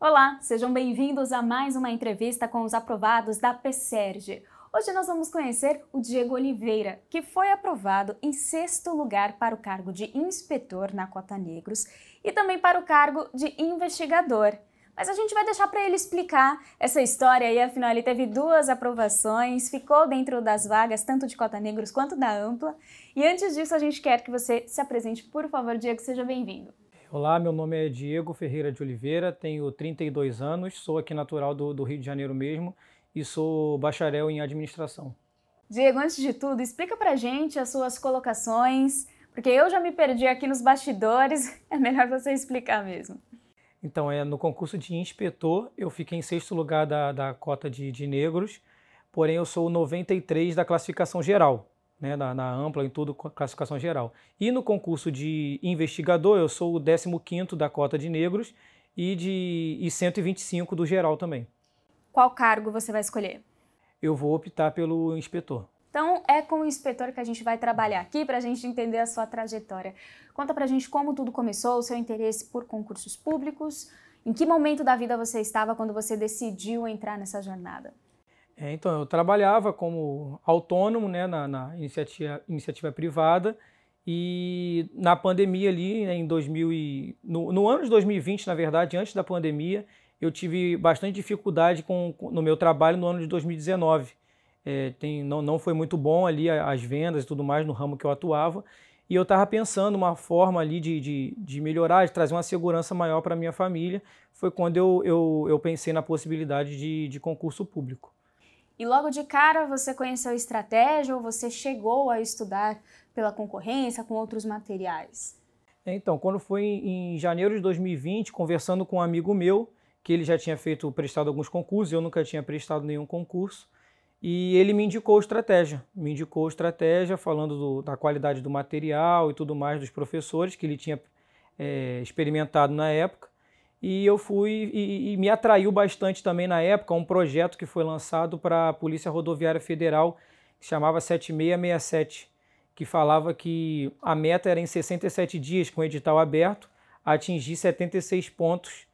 Olá, sejam bem-vindos a mais uma entrevista com os aprovados da PSERG. Hoje nós vamos conhecer o Diego Oliveira, que foi aprovado em sexto lugar para o cargo de inspetor na Cota Negros e também para o cargo de investigador. Mas a gente vai deixar para ele explicar essa história aí, afinal ele teve duas aprovações, ficou dentro das vagas tanto de Cota Negros quanto da Ampla. E antes disso, a gente quer que você se apresente, por favor, Diego, seja bem-vindo. Olá, meu nome é Diego Ferreira de Oliveira, tenho 32 anos, sou aqui natural do, do, Rio de Janeiro mesmo e sou bacharel em administração. Diego, antes de tudo, explica pra gente as suas colocações, porque eu já me perdi aqui nos bastidores, é melhor você explicar mesmo. Então, é, no concurso de inspetor, eu fiquei em sexto lugar da, da cota de, de negros, porém eu sou o 93 da classificação geral né, na, na, ampla, em tudo, classificação geral. E no concurso de investigador, eu sou o 15º da cota de negros e, de, e 125 do geral também. Qual cargo você vai escolher? Eu vou optar pelo inspetor. Então, é com o inspetor que a gente vai trabalhar aqui para a gente entender a sua trajetória. Conta para a gente como tudo começou, o seu interesse por concursos públicos, em que momento da vida você estava quando você decidiu entrar nessa jornada? É, então, eu trabalhava como autônomo né, na, na iniciativa, iniciativa, privada e na pandemia ali, né, em 2000 e, no, no, ano de 2020, na verdade, antes da pandemia, eu tive bastante dificuldade com, com no meu trabalho no ano de 2019. É, tem, não, não foi muito bom ali as vendas e tudo mais no ramo que eu atuava e eu estava pensando uma forma ali de, de, de, melhorar, de trazer uma segurança maior para minha família, foi quando eu, eu, eu pensei na possibilidade de, de concurso público. E logo de cara você conheceu a estratégia ou você chegou a estudar pela concorrência com outros materiais? Então, quando foi em janeiro de 2020, conversando com um amigo meu, que ele já tinha feito, prestado alguns concursos, eu nunca tinha prestado nenhum concurso, e ele me indicou estratégia. Me indicou estratégia falando do, da qualidade do material e tudo mais dos professores que ele tinha é, experimentado na época. E eu fui e, e me atraiu bastante também na época um projeto que foi lançado para a Polícia Rodoviária Federal, que chamava 7667, que falava que a meta era em 67 dias com o edital aberto atingir 76 pontos,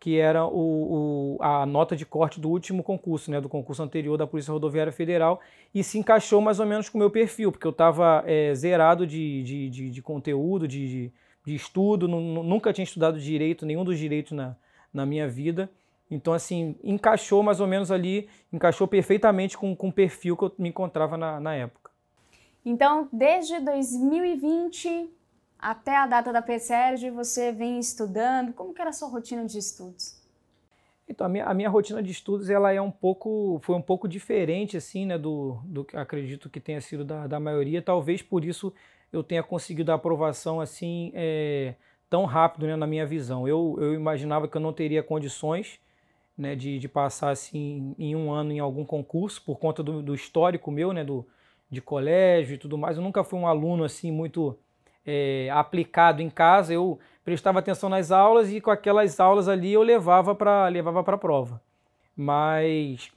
que era o, o, a nota de corte do último concurso, né, do concurso anterior da Polícia Rodoviária Federal, e se encaixou mais ou menos com o meu perfil, porque eu estava é, eh, zerado de, de, de, de conteúdo, de, de estudo, nunca tinha estudado direito, nenhum dos direitos na, na minha vida. Então, assim, encaixou mais ou menos ali, encaixou perfeitamente com, com o perfil que eu me encontrava na, na época. Então, desde 2020 até a data da PSERG, você vem estudando. Como que era a sua rotina de estudos? Então, a minha, a minha rotina de estudos ela é um pouco, foi um pouco diferente, assim, né, do, do que acredito que tenha sido da, da maioria. Talvez por isso eu tenha conseguido a aprovação, assim, é, tão rápido, né, na minha visão. Eu, eu imaginava que eu não teria condições, né, de, de passar, assim, em um ano em algum concurso, por conta do, do histórico meu, né, do, de colégio e tudo mais. Eu nunca fui um aluno, assim, muito é, aplicado em casa. Eu prestava atenção nas aulas e com aquelas aulas ali eu levava para levava para a prova. Mas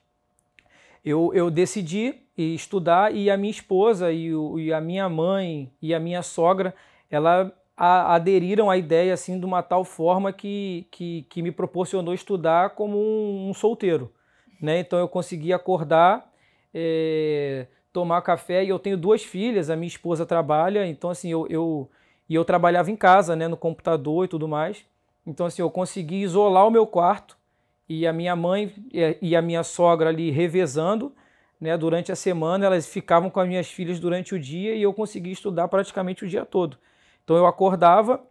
eu, eu decidi estudar e a minha esposa e, o, e a minha mãe e a minha sogra, ela a, aderiram à ideia assim de uma tal forma que, que, que me proporcionou estudar como um, um, solteiro. Né? Então eu consegui acordar, é, tomar café e eu tenho duas filhas, a minha esposa trabalha, então assim, eu, eu e eu trabalhava em casa, né, no computador e tudo mais. Então, assim, eu consegui isolar o meu quarto e a minha mãe e a minha sogra ali revezando, né, durante a semana, elas ficavam com as minhas filhas durante o dia e eu conseguia estudar praticamente o dia todo. Então, eu acordava,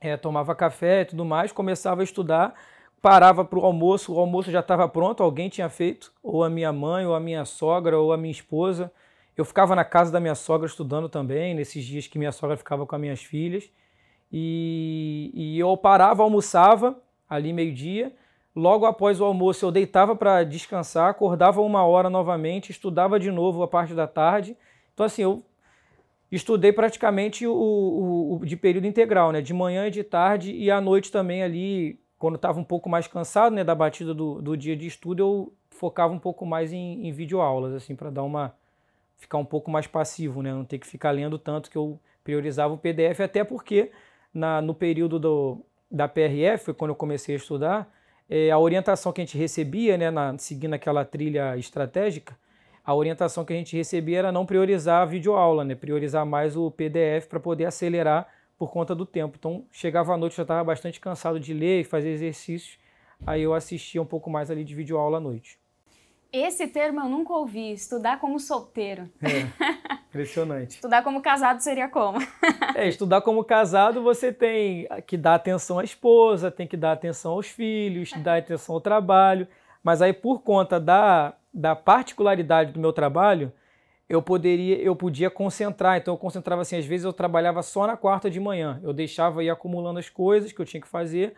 é, tomava café e tudo mais, começava a estudar, parava para o almoço, o almoço já estava pronto, alguém tinha feito, ou a minha mãe, ou a minha sogra, ou a minha esposa, eu ficava na casa da minha sogra estudando também, nesses dias que minha sogra ficava com as minhas filhas. E, e eu parava, almoçava ali meio-dia. Logo após o almoço, eu deitava para descansar, acordava uma hora novamente, estudava de novo a parte da tarde. Então, assim, eu estudei praticamente o, o, o de período integral, né? De manhã e de tarde e à noite também ali, quando estava um pouco mais cansado, né? Da batida do, do dia de estudo, eu focava um pouco mais em, em videoaulas, assim, para dar uma, ficar um pouco mais passivo, né? Não ter que ficar lendo tanto que eu priorizava o PDF, até porque na, no período do, da PRF, quando eu comecei a estudar, é, a orientação que a gente recebia, né, na, seguindo aquela trilha estratégica, a orientação que a gente recebia era não priorizar a videoaula, né? Priorizar mais o PDF para poder acelerar por conta do tempo. Então, chegava à noite, já estava bastante cansado de ler e fazer exercícios, aí eu assistia um pouco mais ali de videoaula à noite. Esse termo eu nunca ouvi, estudar como solteiro. É, impressionante. estudar como casado seria como? é, estudar como casado você tem que dar atenção à esposa, tem que dar atenção aos filhos, dar atenção ao trabalho. Mas aí por conta da, da particularidade do meu trabalho, eu poderia, eu podia concentrar. Então eu concentrava assim, às vezes eu trabalhava só na quarta de manhã. Eu deixava ir acumulando as coisas que eu tinha que fazer,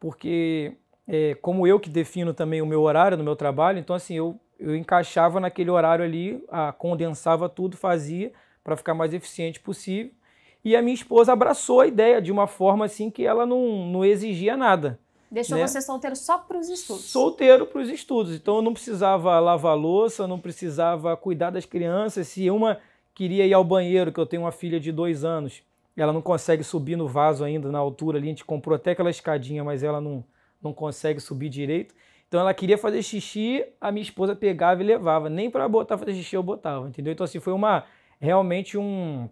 porque é, como eu que defino também o meu horário no meu trabalho, então assim, eu, eu encaixava naquele horário ali, a, condensava tudo, fazia para ficar mais eficiente possível. E a minha esposa abraçou a ideia de uma forma assim que ela não, não exigia nada. Deixou né? você solteiro só para os estudos? Solteiro para os estudos. Então eu não precisava lavar louça, não precisava cuidar das crianças. Se uma queria ir ao banheiro, que eu tenho uma filha de dois anos, ela não consegue subir no vaso ainda na altura ali. A gente comprou até aquela escadinha, mas ela não, não consegue subir direito. Então ela queria fazer xixi, a minha esposa pegava e levava. Nem para botar fazer xixi eu botava, entendeu? Então assim, foi uma realmente um,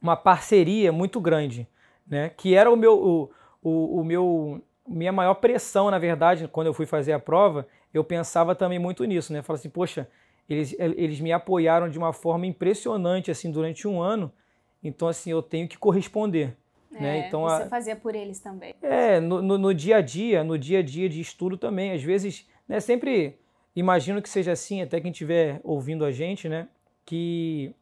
uma parceria muito grande, né? Que era o meu o, o, o meu minha maior pressão, na verdade, quando eu fui fazer a prova, eu pensava também muito nisso, né? Falei assim, poxa, eles, eles me apoiaram de uma forma impressionante assim durante um ano, então assim eu tenho que corresponder. Né? É, né? Então você a... fazia por eles também. É, no, no, no, dia a dia, no dia a dia de estudo também. Às vezes, né, sempre imagino que seja assim, até quem estiver ouvindo a gente, né? Que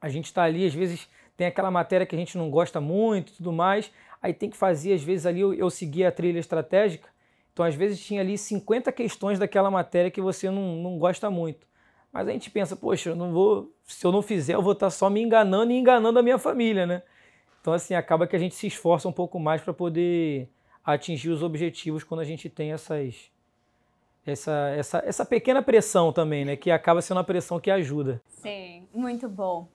a gente está ali, às vezes tem aquela matéria que a gente não gosta muito tudo mais. Aí tem que fazer, às vezes ali eu, eu seguia a trilha estratégica. Então, às vezes tinha ali 50 questões daquela matéria que você não, não gosta muito. Mas a gente pensa, poxa, eu não vou, se eu não fizer, eu vou estar tá só me enganando e enganando a minha família, né? Então, assim, acaba que a gente se esforça um pouco mais para poder atingir os objetivos quando a gente tem essas, essa, essa, essa pequena pressão também, né? Que acaba sendo a pressão que ajuda. Sim, muito bom.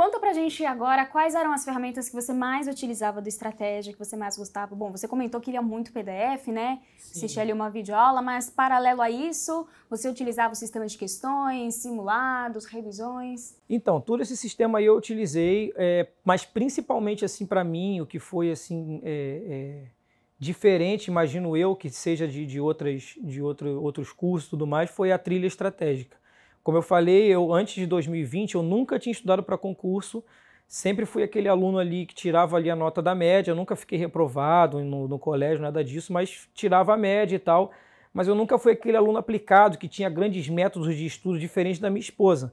Conta pra gente agora quais eram as ferramentas que você mais utilizava do Estratégia, que você mais gostava. Bom, você comentou que lia muito PDF, né? Sim. Assistia ali uma videoaula, mas paralelo a isso, você utilizava o sistema de questões, simulados, revisões? Então, todo esse sistema aí eu utilizei, é, mas principalmente, assim, para mim, o que foi, assim, é, é, diferente, imagino eu, que seja de, de, outras, de outro, outros cursos e tudo mais, foi a trilha estratégica. Como eu falei, eu antes de 2020 eu nunca tinha estudado para concurso, sempre fui aquele aluno ali que tirava ali a nota da média, eu nunca fiquei reprovado no, no colégio, nada disso, mas tirava a média e tal. Mas eu nunca fui aquele aluno aplicado que tinha grandes métodos de estudo diferente da minha esposa,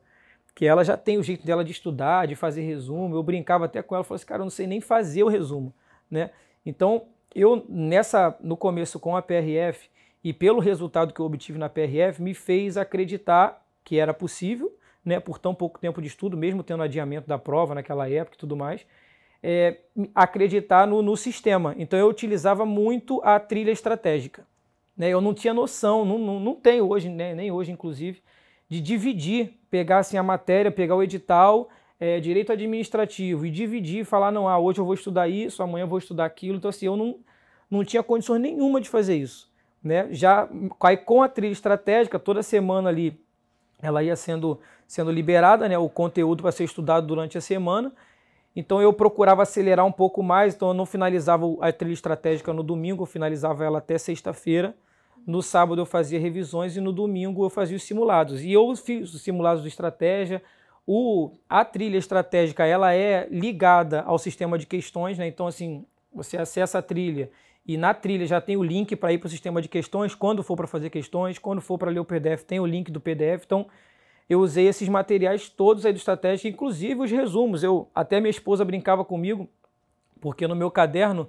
que ela já tem o jeito dela de estudar, de fazer resumo. Eu brincava até com ela, falava assim, cara, eu não sei nem fazer o resumo, né? Então, eu nessa no começo com a PRF e pelo resultado que eu obtive na PRF me fez acreditar que era possível, né, por tão pouco tempo de estudo, mesmo tendo adiamento da prova naquela época e tudo mais, é, acreditar no, no, sistema. Então eu utilizava muito a trilha estratégica. Né? Eu não tinha noção, não, não, não tenho hoje, né, nem hoje inclusive, de dividir, pegar assim, a matéria, pegar o edital, é, direito administrativo e dividir e falar, não, ah, hoje eu vou estudar isso, amanhã eu vou estudar aquilo. Então assim, eu não, não tinha condições nenhuma de fazer isso. Né? Já hum, com a trilha estratégica, toda semana ali ela ia sendo, sendo liberada, né, o conteúdo para ser estudado durante a semana. Então eu procurava acelerar um pouco mais, então eu não finalizava a trilha estratégica no domingo, eu finalizava ela até sexta-feira. No sábado eu fazia revisões e no domingo eu fazia os simulados. E eu fiz os simulados de estratégia. O, a trilha estratégica ela é ligada ao sistema de questões, né? então assim você acessa a trilha e na trilha já tem o link para ir para o sistema de questões, quando for para fazer questões, quando for para ler o PDF, tem o link do PDF. Então, eu usei esses materiais todos aí do Estratégia, inclusive os resumos. Eu Até minha esposa brincava comigo, porque no meu caderno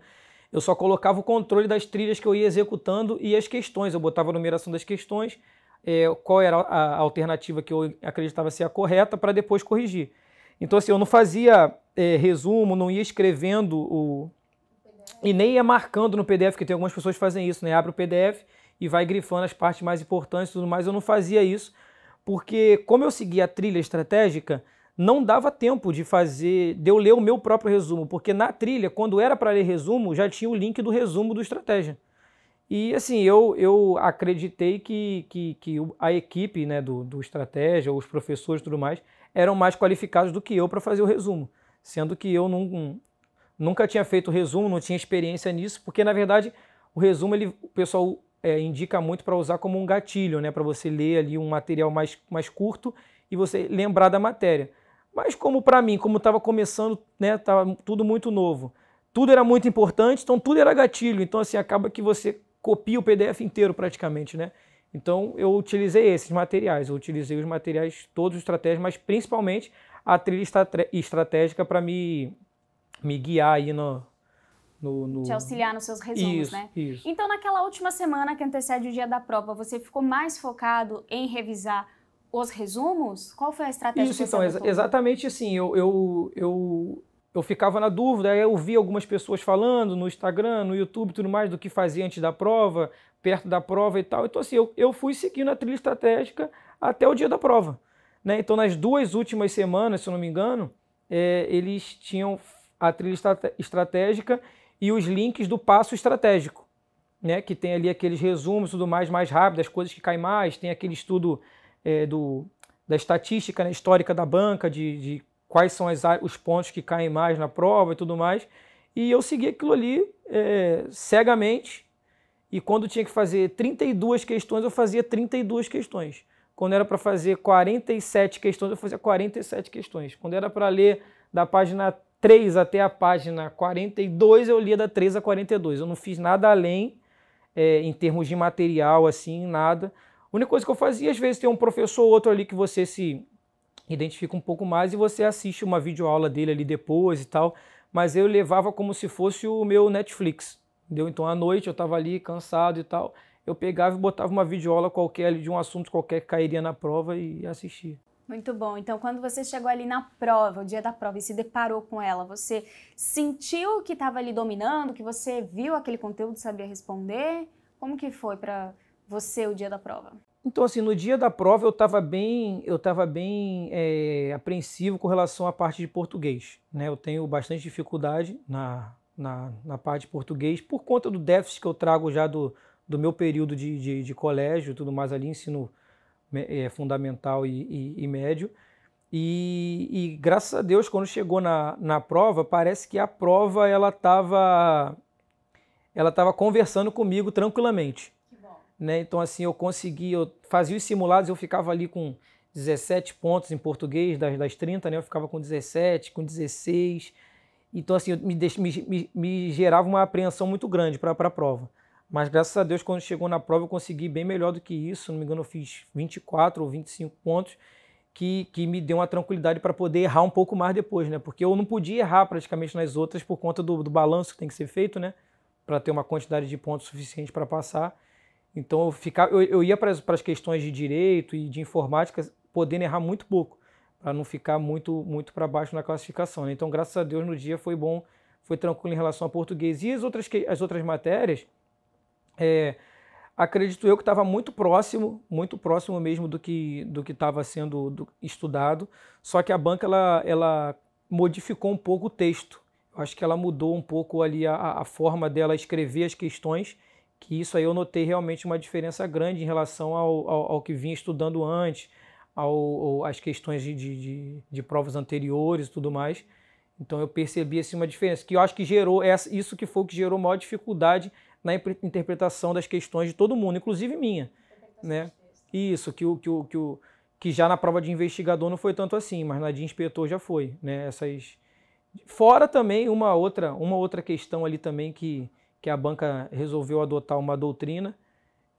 eu só colocava o controle das trilhas que eu ia executando e as questões. Eu botava a numeração das questões, é, qual era a alternativa que eu acreditava ser a correta, para depois corrigir. Então, assim, eu não fazia é, resumo, não ia escrevendo o, e nem ia é marcando no PDF, que tem algumas pessoas que fazem isso, né? Abre o PDF e vai grifando as partes mais importantes e tudo mais. Eu não fazia isso, porque como eu seguia a trilha estratégica, não dava tempo de fazer, de eu ler o meu próprio resumo, porque na trilha, quando era para ler resumo, já tinha o link do resumo do estratégia. E assim, eu, eu acreditei que, que, que a equipe né, do, do estratégia, os professores e tudo mais, eram mais qualificados do que eu para fazer o resumo, sendo que eu não, Nunca tinha feito resumo, não tinha experiência nisso, porque na verdade o resumo ele, o pessoal é, indica muito para usar como um gatilho, né? Para você ler ali um material mais, mais curto e você lembrar da matéria. Mas como para mim, como estava começando, né? tudo muito novo. Tudo era muito importante, então tudo era gatilho. Então assim acaba que você copia o PDF inteiro praticamente, né? Então eu utilizei esses materiais, eu utilizei os materiais todos os estratégias, mas principalmente a trilha estratégica para me me guiar aí no, no, no... Te auxiliar nos seus resumos, isso, né? Isso. Então, naquela última semana que antecede o dia da prova, você ficou mais focado em revisar os resumos? Qual foi a estratégia isso, que então, você então, ex Exatamente assim, eu, eu, eu, eu ficava na dúvida, eu vi algumas pessoas falando no Instagram, no YouTube, tudo mais, do que fazia antes da prova, perto da prova e tal. Então, assim, eu, eu fui seguindo a trilha estratégica até o dia da prova. Né? Então, nas duas últimas semanas, se eu não me engano, é, eles tinham a trilha estratégica e os links do passo estratégico, né? que tem ali aqueles resumos tudo mais mais rápido, as coisas que caem mais, tem aquele estudo é, do, da estatística né, histórica da banca, de, de quais são as, os pontos que caem mais na prova e tudo mais. E eu segui aquilo ali é, cegamente. E quando tinha que fazer 32 questões, eu fazia 32 questões. Quando era para fazer 47 questões, eu fazia 47 questões. Quando era para ler da página 3 até a página 42, eu lia da 3 a 42. Eu não fiz nada além é, em termos de material, assim, nada. A única coisa que eu fazia, às vezes, tem um professor ou outro ali que você se identifica um pouco mais e você assiste uma videoaula dele ali depois e tal. Mas eu levava como se fosse o meu Netflix. Entendeu? Então, à noite eu estava ali cansado e tal. Eu pegava e botava uma videoaula qualquer ali de um assunto qualquer que cairia na prova e assistia. Muito bom. Então, quando você chegou ali na prova, o dia da prova, e se deparou com ela, você sentiu que estava ali dominando, que você viu aquele conteúdo, sabia responder? Como que foi para você o dia da prova? Então, assim, no dia da prova eu estava bem, eu tava bem é, apreensivo com relação à parte de português. Né? Eu tenho bastante dificuldade na, na, na, parte de português por conta do déficit que eu trago já do, do meu período de, de, de colégio e tudo mais ali, ensino é, fundamental e, e, e médio. E, e, graças a Deus, quando chegou na, na prova, parece que a prova ela estava ela tava conversando comigo tranquilamente. Né? Então, assim, eu consegui, eu fazia os simulados, eu ficava ali com 17 pontos em português, das, das 30, né? Eu ficava com 17, com 16. Então, assim, me, me, me, me gerava uma apreensão muito grande para a prova. Mas graças a Deus, quando chegou na prova, eu consegui bem melhor do que isso. Não me engano, eu fiz 24 ou 25 pontos, que, que me deu uma tranquilidade para poder errar um pouco mais depois, né? Porque eu não podia errar praticamente nas outras por conta do, do balanço que tem que ser feito, né? Para ter uma quantidade de pontos suficiente para passar. Então eu, ficava, eu, eu ia para as questões de direito e de informática podendo errar muito pouco, para não ficar muito, muito para baixo na classificação. Né? Então, graças a Deus, no dia foi bom, foi tranquilo em relação a português. E as outras, as outras matérias é, acredito eu que estava muito próximo, muito próximo mesmo do que do que estava sendo do, estudado, só que a banca ela, ela modificou um pouco o texto. Eu acho que ela mudou um pouco ali a, a forma dela escrever as questões, que isso aí eu notei realmente uma diferença grande em relação ao, ao, ao que vinha estudando antes, ao, ao, às questões de, de, de provas anteriores e tudo mais. Então eu percebi assim, uma diferença, que eu acho que gerou, essa, isso que foi o que gerou maior dificuldade na interpretação das questões de todo mundo, inclusive minha. Né? Isso, que o, que, o, que, o, que já na prova de investigador não foi tanto assim, mas na de inspetor já foi. Né? Essas... Fora também uma outra, uma outra questão ali também que, que a banca resolveu adotar uma doutrina,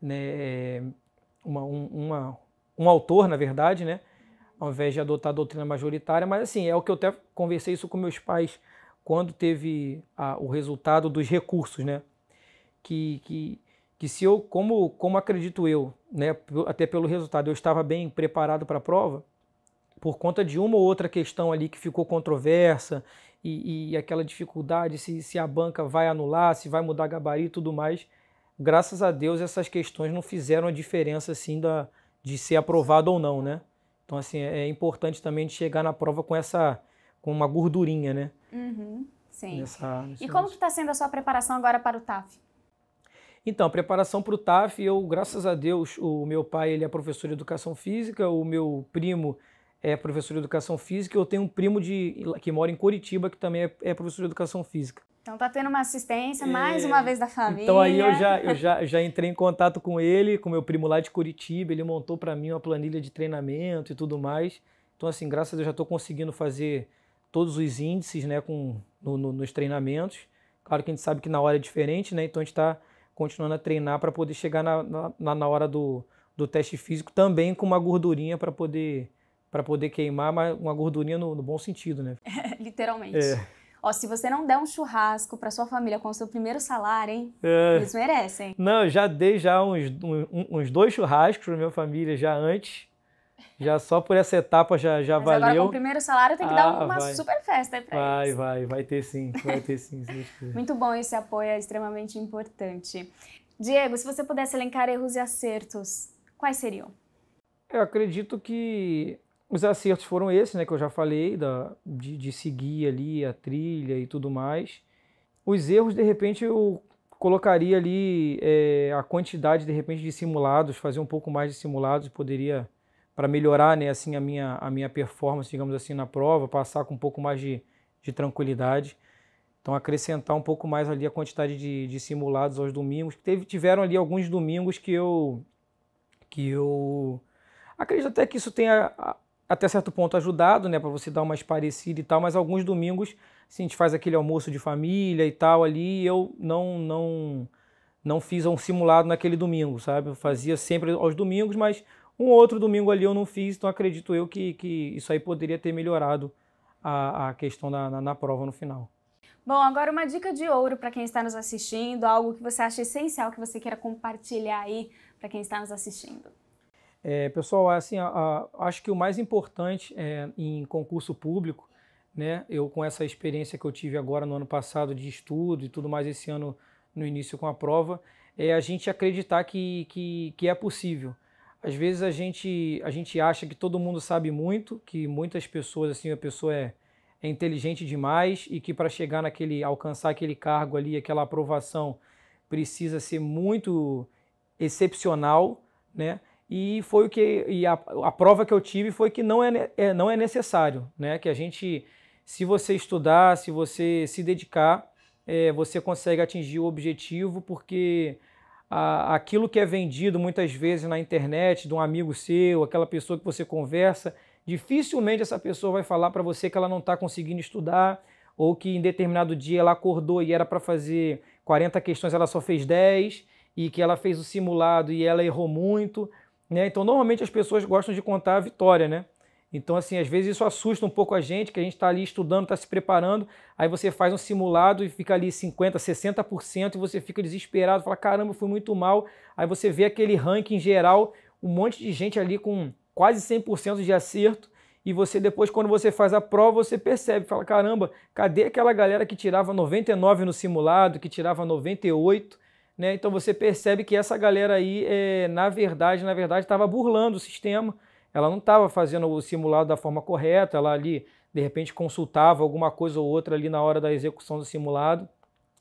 né? É, uma, um, uma, um autor, na verdade, né? ao invés de adotar a doutrina majoritária, mas assim, é o que eu até conversei isso com meus pais quando teve a, o resultado dos recursos, né? que, que, que se eu, como, como acredito eu, né, até pelo resultado, eu estava bem preparado para a prova, por conta de uma ou outra questão ali que ficou controversa e, e aquela dificuldade se, se a banca vai anular, se vai mudar gabarito e tudo mais, graças a Deus essas questões não fizeram a diferença assim da, de ser aprovado ou não, né? Então, assim, é, é importante também chegar na prova com essa, com uma gordurinha, né? Uhum, sim. Nessa, e como que está sendo a sua preparação agora para o TAF? Então, preparação para o TAF, eu, graças a Deus, o meu pai ele é professor de educação física, o meu primo é professor de educação física, eu tenho um primo de, que mora em Curitiba que também é, é professor de educação física. Então tá tendo uma assistência é... mais uma vez da família. Então aí eu já, eu já, já entrei em contato com ele, com meu primo lá de Curitiba, ele montou para mim uma planilha de treinamento e tudo mais. Então assim, graças a Deus já estou conseguindo fazer todos os índices, né, com no, no, nos treinamentos. Claro que a gente sabe que na hora é diferente, né? Então a gente está continuando a treinar para poder chegar na, na, na hora do, do teste físico também com uma gordurinha para poder para poder queimar, mas uma gordurinha no, no bom sentido, né? literalmente. É. Ó, se você não der um churrasco para sua família com o seu primeiro salário, hein? É. Eles merecem. Não, eu já dei já uns, uns dois churrascos para minha família já antes já só por essa etapa já, já Mas valeu. Agora, com o primeiro salário, tem que ah, dar uma vai. super festa para vai, eles. Vai, vai, vai ter sim, vai ter sim. Muito bom, esse apoio é extremamente importante. Diego, se você pudesse elencar erros e acertos, quais seriam? Eu acredito que os acertos foram esses, né, que eu já falei, da, de, de seguir ali a trilha e tudo mais. Os erros, de repente, eu colocaria ali é, a quantidade, de repente, de simulados, fazer um pouco mais de simulados, poderia para melhorar né, assim a minha, a minha performance, digamos assim, na prova, passar com um pouco mais de, de tranquilidade. Então acrescentar um pouco mais ali a quantidade de, de simulados aos domingos. Teve, tiveram ali alguns domingos que eu que eu acredito até que isso tenha até certo ponto ajudado, né, para você dar uma esparecida e tal, mas alguns domingos assim, a gente faz aquele almoço de família e tal ali, e eu não não não fiz um simulado naquele domingo, sabe? Eu fazia sempre aos domingos, mas um outro domingo ali eu não fiz, então acredito eu que, que isso aí poderia ter melhorado a, a questão da, na, na prova no final. Bom, agora uma dica de ouro para quem está nos assistindo, algo que você acha essencial que você queira compartilhar aí para quem está nos assistindo. É, pessoal, assim, a, a, acho que o mais importante é, em concurso público, né? Eu com essa experiência que eu tive agora no ano passado de estudo e tudo mais esse ano no início com a prova, é a gente acreditar que, que, que é possível. Às vezes a gente, a gente acha que todo mundo sabe muito, que muitas pessoas, assim, a pessoa é, é inteligente demais e que para chegar naquele, alcançar aquele cargo ali, aquela aprovação, precisa ser muito excepcional, né? E foi o que e a, a prova que eu tive foi que não é, é, não é necessário, né? Que a gente, se você estudar, se você se dedicar, é, você consegue atingir o objetivo, porque a, aquilo que é vendido muitas vezes na internet de um amigo seu, aquela pessoa que você conversa, dificilmente essa pessoa vai falar para você que ela não está conseguindo estudar ou que em determinado dia ela acordou e era para fazer 40 questões, ela só fez 10 e que ela fez o simulado e ela errou muito. Né? Então, normalmente as pessoas gostam de contar a vitória, né? Então, assim, às vezes isso assusta um pouco a gente, que a gente está ali estudando, está se preparando, aí você faz um simulado e fica ali 50%, 60% e você fica desesperado, fala, caramba, fui muito mal. Aí você vê aquele ranking geral, um monte de gente ali com quase 100% de acerto, e você depois, quando você faz a prova, você percebe, fala, caramba, cadê aquela galera que tirava 99 no simulado, que tirava 98, né? Então você percebe que essa galera aí, é, na verdade, na verdade, estava burlando o sistema, ela não estava fazendo o simulado da forma correta, ela ali, de repente, consultava alguma coisa ou outra ali na hora da execução do simulado.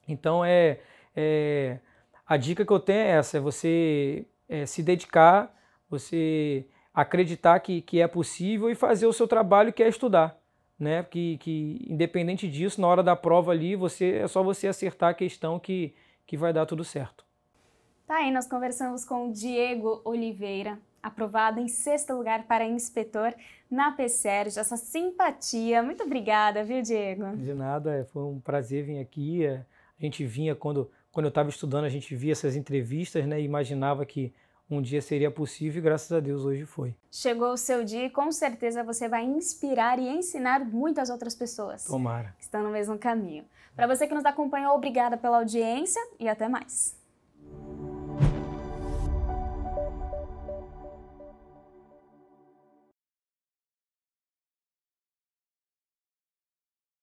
Então, é, é a dica que eu tenho é essa, é você é, se dedicar, você acreditar que, que é possível e fazer o seu trabalho que é estudar. Né? Que, que independente disso, na hora da prova ali, você é só você acertar a questão que, que vai dar tudo certo. Tá aí, nós conversamos com o Diego Oliveira, aprovado em sexto lugar para inspetor na PCERJ. Essa simpatia, muito obrigada, viu, Diego? De nada, é, foi um prazer vir aqui. É, a gente vinha quando, quando eu estava estudando, a gente via essas entrevistas, né? E imaginava que um dia seria possível e graças a Deus hoje foi. Chegou o seu dia e com certeza você vai inspirar e ensinar muitas outras pessoas. Tomara. Que estão no mesmo caminho. Para você que nos acompanhou, obrigada pela audiência e até mais.